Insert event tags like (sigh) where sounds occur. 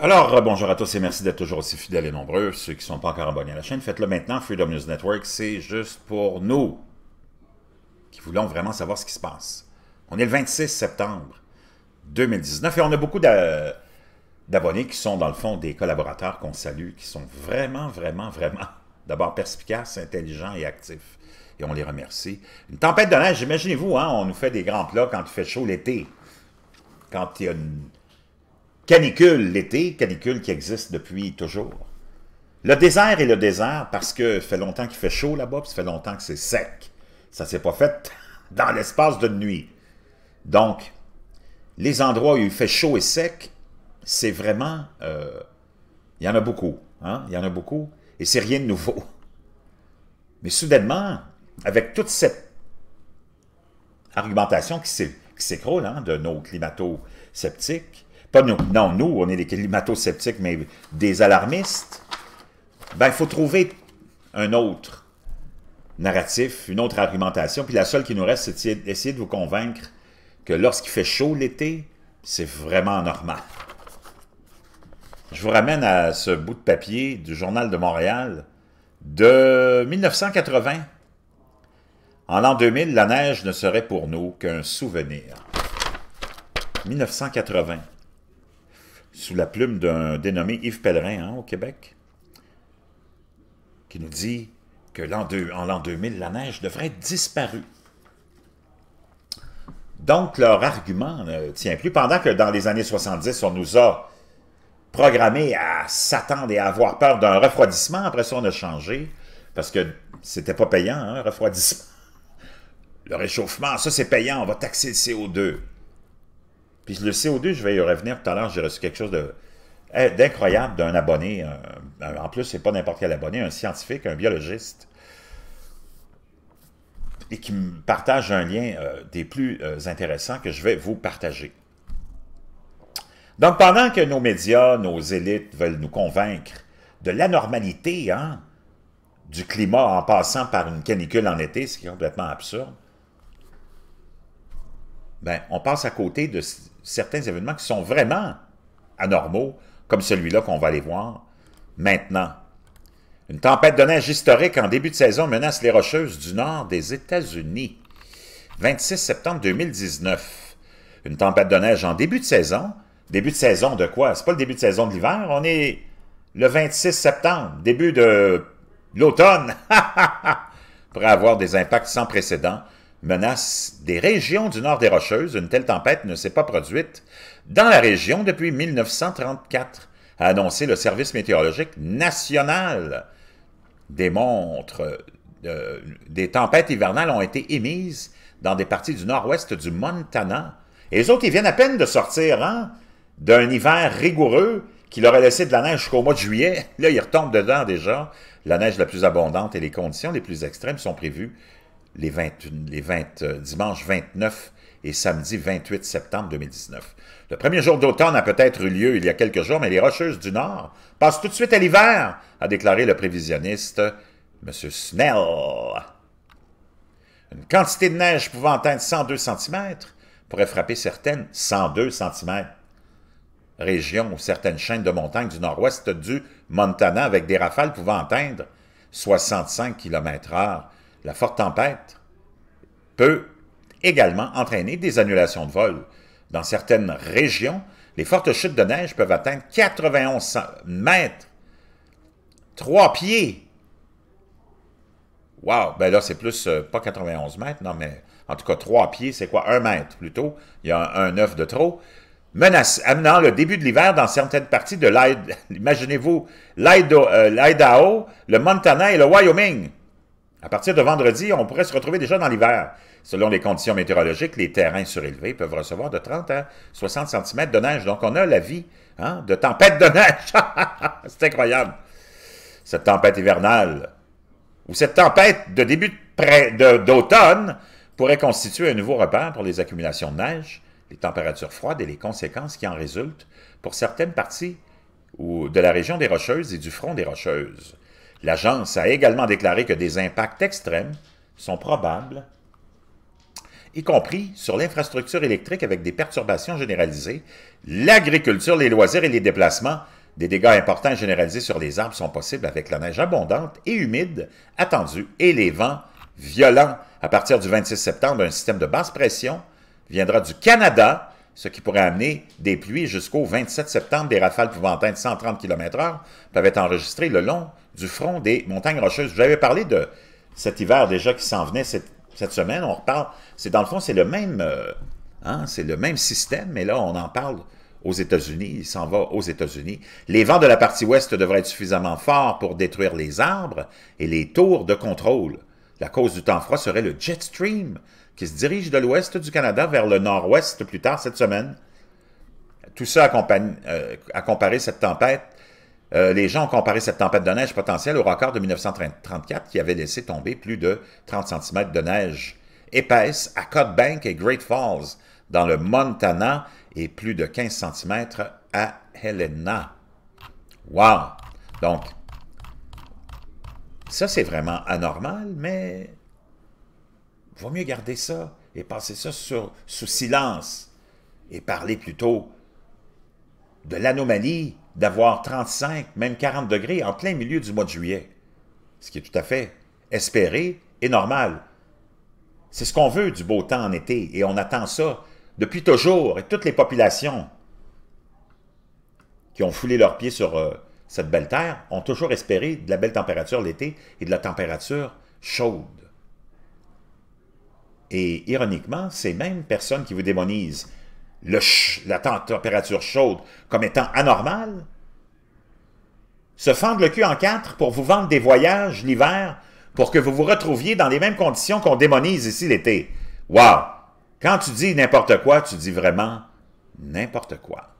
Alors, euh, bonjour à tous et merci d'être toujours aussi fidèles et nombreux. Ceux qui ne sont pas encore abonnés à la chaîne, faites-le maintenant. Freedom News Network, c'est juste pour nous qui voulons vraiment savoir ce qui se passe. On est le 26 septembre 2019 et on a beaucoup d'abonnés qui sont, dans le fond, des collaborateurs qu'on salue, qui sont vraiment, vraiment, vraiment, d'abord perspicaces, intelligents et actifs. Et on les remercie. Une tempête de neige, imaginez-vous, hein, on nous fait des grands plats quand il fait chaud l'été. Quand il y a une Canicule l'été, canicule qui existe depuis toujours. Le désert est le désert parce que fait longtemps qu'il fait chaud là-bas, puis fait longtemps que c'est sec. Ça ne s'est pas fait (laughs) dans l'espace d'une nuit. Donc, les endroits où il fait chaud et sec, c'est vraiment... Euh, il y en a beaucoup. Hein? Il y en a beaucoup. Et c'est rien de nouveau. (laughs) Mais soudainement, avec toute cette argumentation qui s'écroule hein, de nos climato-sceptiques, pas nous. Non, nous, on est des climato-sceptiques, mais des alarmistes. Ben, il faut trouver un autre narratif, une autre argumentation. Puis la seule qui nous reste, c'est d'essayer de vous convaincre que lorsqu'il fait chaud l'été, c'est vraiment normal. Je vous ramène à ce bout de papier du Journal de Montréal de 1980. En l'an 2000, la neige ne serait pour nous qu'un souvenir. 1980 sous la plume d'un dénommé Yves Pellerin hein, au Québec, qui nous dit que l'an en l'an 2000, la neige devrait être disparue. Donc, leur argument ne tient plus. Pendant que dans les années 70, on nous a programmé à s'attendre et à avoir peur d'un refroidissement, après ça, on a changé, parce que c'était pas payant, un hein, refroidissement. Le réchauffement, ça c'est payant, on va taxer le CO2. Puis le CO2, je vais y revenir tout à l'heure, j'ai reçu quelque chose eh, d'incroyable d'un abonné. en plus, c'est pas n'importe quel abonné, un scientifique, un biologiste, et qui me partage un lien euh, des plus euh, intéressants que je vais vous partager. Donc, pendant que nos médias, nos élites veulent nous convaincre de l'anormalité hein, du climat en passant par une canicule en été, ce qui est complètement absurde, ben, on passe à côté de certains événements qui sont vraiment anormaux, comme celui-là qu'on va aller voir maintenant. Une tempête de neige historique en début de saison menace les Rocheuses du nord des États-Unis. 26 septembre 2019. Une tempête de neige en début de saison. Début de saison de quoi? C'est pas le début de saison de l'hiver, on est le 26 septembre, début de l'automne. (laughs) pour avoir des impacts sans précédent menace des régions du nord des Rocheuses, une telle tempête ne s'est pas produite dans la région depuis 1934, a annoncé le Service météorologique national. Des montres euh, des tempêtes hivernales ont été émises dans des parties du nord-ouest du Montana. Et les autres, ils viennent à peine de sortir hein, d'un hiver rigoureux qui leur a laissé de la neige jusqu'au mois de juillet. Là, ils retombent dedans déjà. La neige la plus abondante et les conditions les plus extrêmes sont prévues les 20, les 20, euh, dimanche 29 et samedi 28 septembre 2019. Le premier jour d'automne a peut-être eu lieu il y a quelques jours, mais les Rocheuses du Nord passent tout de suite à l'hiver, a déclaré le prévisionniste M. Snell. Une quantité de neige pouvant atteindre 102 cm pourrait frapper certaines 102 cm régions ou certaines chaînes de montagnes du nord-ouest du Montana avec des rafales pouvant atteindre 65 km heure la forte tempête peut également entraîner des annulations de vol. Dans certaines régions, les fortes chutes de neige peuvent atteindre 91 mètres, 3 pieds. Wow, ben là, c'est plus, euh, pas 91 mètres, non, mais en tout cas, 3 pieds, c'est quoi? 1 mètre plutôt. Il y a un, œuf de trop. Menace, amenant le début de l'hiver dans certaines parties de l'Idaho, (laughs) imaginez-vous, euh, l'Idaho, le Montana et le Wyoming. À partir de vendredi, on pourrait se retrouver déjà dans l'hiver. Selon les conditions météorologiques, les terrains surélevés peuvent recevoir de 30 à 60 cm de neige. Donc, on a la vie hein, de tempête de neige. (laughs) C'est incroyable. Cette tempête hivernale ou cette tempête de début d'automne pourrait constituer un nouveau repère pour les accumulations de neige, les températures froides et les conséquences qui en résultent pour certaines parties ou de la région des Rocheuses et du front des Rocheuses. L'agence a également déclaré que des impacts extrêmes sont probables, y compris sur l'infrastructure électrique avec des perturbations généralisées, l'agriculture, les loisirs et les déplacements. Des dégâts importants généralisés sur les arbres sont possibles avec la neige abondante et humide attendue et les vents violents. À partir du 26 septembre, un système de basse pression viendra du Canada ce qui pourrait amener des pluies jusqu'au 27 septembre, des rafales pouvant atteindre 130 km/h peuvent être enregistrées le long du front des montagnes rocheuses. J'avais parlé de cet hiver déjà qui s'en venait cette, semaine. On reparle. C'est dans le fond, c'est le même, euh, hein, c'est le même système, mais là, on en parle aux États-Unis. Il s'en va aux États-Unis. Les vents de la partie ouest devraient être suffisamment forts pour détruire les arbres et les tours de contrôle. La cause du temps froid serait le jet stream, qui se dirige de l'ouest du Canada vers le nord-ouest plus tard cette semaine. Tout ça a comparé euh, comparer cette tempête. Euh, les gens ont comparé cette tempête de neige potentielle au record de 1934 qui avait laissé tomber plus de 30 cm de neige épaisse à Cote-Bank et Great Falls dans le Montana et plus de 15 cm à Helena. Wow! Donc, ça c'est vraiment anormal, mais vaut mieux garder ça et passer ça sur, sous silence et parler plutôt de l'anomalie d'avoir 35, même 40 degrés en plein milieu du mois de juillet, ce qui est tout à fait espéré et normal. C'est ce qu'on veut du beau temps en été et on attend ça depuis toujours et toutes les populations qui ont foulé leurs pieds sur euh, cette belle terre ont toujours espéré de la belle température l'été et de la température chaude. Et ironiquement, ces mêmes personnes qui vous démonisent le la température chaude comme étant anormale, se fendent le cul en quatre pour vous vendre des voyages l'hiver pour que vous vous retrouviez dans les mêmes conditions qu'on démonise ici l'été. Wow! Quand tu dis n'importe quoi, tu dis vraiment n'importe quoi.